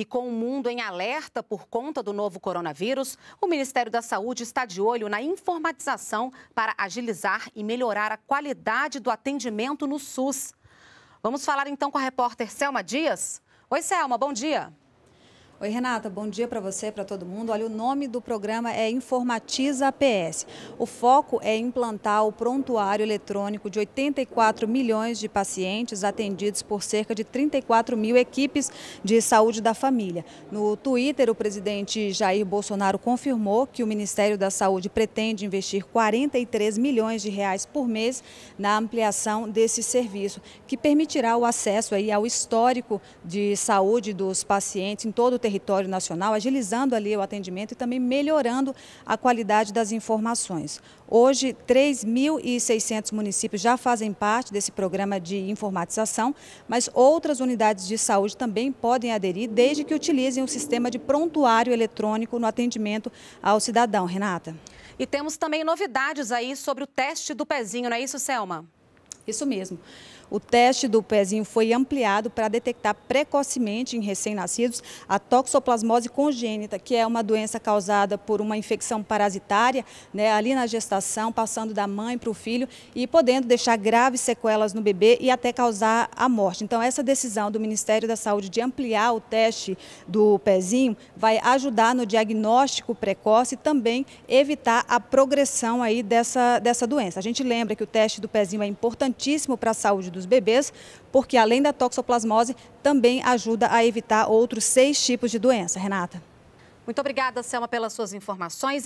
E com o mundo em alerta por conta do novo coronavírus, o Ministério da Saúde está de olho na informatização para agilizar e melhorar a qualidade do atendimento no SUS. Vamos falar então com a repórter Selma Dias. Oi, Selma, bom dia. Oi, Renata, bom dia para você, para todo mundo. Olha, o nome do programa é Informatiza APS. O foco é implantar o prontuário eletrônico de 84 milhões de pacientes atendidos por cerca de 34 mil equipes de saúde da família. No Twitter, o presidente Jair Bolsonaro confirmou que o Ministério da Saúde pretende investir 43 milhões de reais por mês na ampliação desse serviço, que permitirá o acesso aí ao histórico de saúde dos pacientes em todo o território território nacional, agilizando ali o atendimento e também melhorando a qualidade das informações. Hoje, 3.600 municípios já fazem parte desse programa de informatização, mas outras unidades de saúde também podem aderir, desde que utilizem o sistema de prontuário eletrônico no atendimento ao cidadão. Renata. E temos também novidades aí sobre o teste do pezinho, não é isso, Selma? Isso mesmo. O teste do pezinho foi ampliado para detectar precocemente em recém-nascidos a toxoplasmose congênita, que é uma doença causada por uma infecção parasitária né, ali na gestação, passando da mãe para o filho e podendo deixar graves sequelas no bebê e até causar a morte. Então, essa decisão do Ministério da Saúde de ampliar o teste do pezinho vai ajudar no diagnóstico precoce e também evitar a progressão aí dessa, dessa doença. A gente lembra que o teste do pezinho é importantíssimo para a saúde do dos bebês, porque além da toxoplasmose, também ajuda a evitar outros seis tipos de doença. Renata. Muito obrigada, Selma, pelas suas informações.